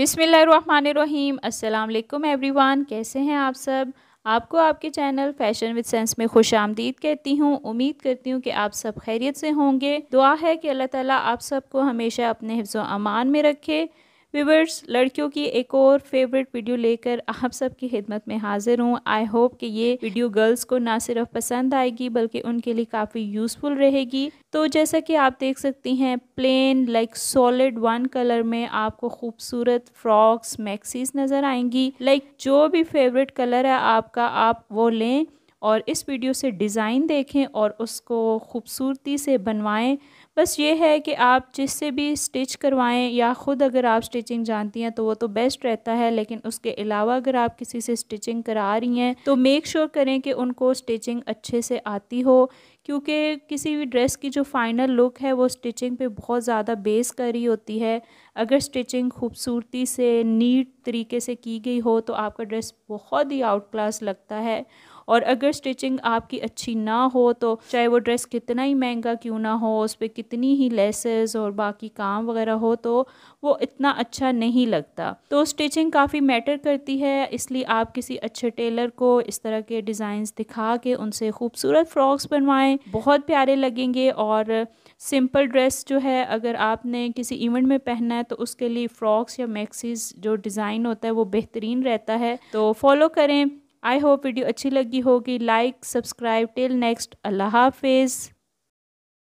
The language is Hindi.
बिसमीम् अल्लाम एवरीवन कैसे हैं आप सब आपको आपके चैनल फैशन विद सेंस में खुश आमदीद कहती हूँ उम्मीद करती हूँ कि आप सब खैरियत से होंगे दुआ है कि अल्लाह ताला आप सबको हमेशा अपने हिफ्ज़ अमान में रखे व्यूवर्स लड़कियों की एक और फेवरेट वीडियो लेकर आप सबकी खिदमत में हाजिर हूँ आई होप कि ये वीडियो गर्ल्स को ना सिर्फ पसंद आएगी बल्कि उनके लिए काफ़ी यूज़फुल रहेगी तो जैसा कि आप देख सकती हैं plain like solid one colour में आपको खूबसूरत फ्रॉक्स मैक्सीज नज़र आएंगी लाइक जो भी फेवरेट कलर है आपका आप वो लें और इस वीडियो से डिज़ाइन देखें और उसको खूबसूरती से बनवाएं बस ये है कि आप जिससे भी स्टिच करवाएं या ख़ुद अगर आप स्टिचिंग जानती हैं तो वो तो बेस्ट रहता है लेकिन उसके अलावा अगर आप किसी से स्टिचिंग करा रही हैं तो मेक श्योर sure करें कि उनको स्टिचिंग अच्छे से आती हो क्योंकि किसी भी ड्रेस की जो फाइनल लुक है वो स्टिचिंग पे बहुत ज़्यादा बेस करी होती है अगर स्टिचिंग खूबसूरती से नीट तरीके से की गई हो तो आपका ड्रेस बहुत ही आउट क्लास लगता है और अगर स्टिचिंग आपकी अच्छी ना हो तो चाहे वो ड्रेस कितना ही महंगा क्यों ना हो उस पर कितनी ही लेसेस और बाकी काम वगैरह हो तो वो इतना अच्छा नहीं लगता तो स्टिचिंग काफ़ी मैटर करती है इसलिए आप किसी अच्छे टेलर को इस तरह के डिज़ाइंस दिखा के उनसे खूबसूरत फ्रॉक्स बनवाएं बहुत प्यारे लगेंगे और सिंपल ड्रेस जो है अगर आपने किसी इवेंट में पहनना है तो उसके लिए फ़्रॉक्स या मैक्सीज जो डिज़ाइन होता है वो बेहतरीन रहता है तो फॉलो करें आई होप वीडियो अच्छी लगी होगी लाइक सब्सक्राइब टिल नेक्स्ट अल्लाह हाफिज़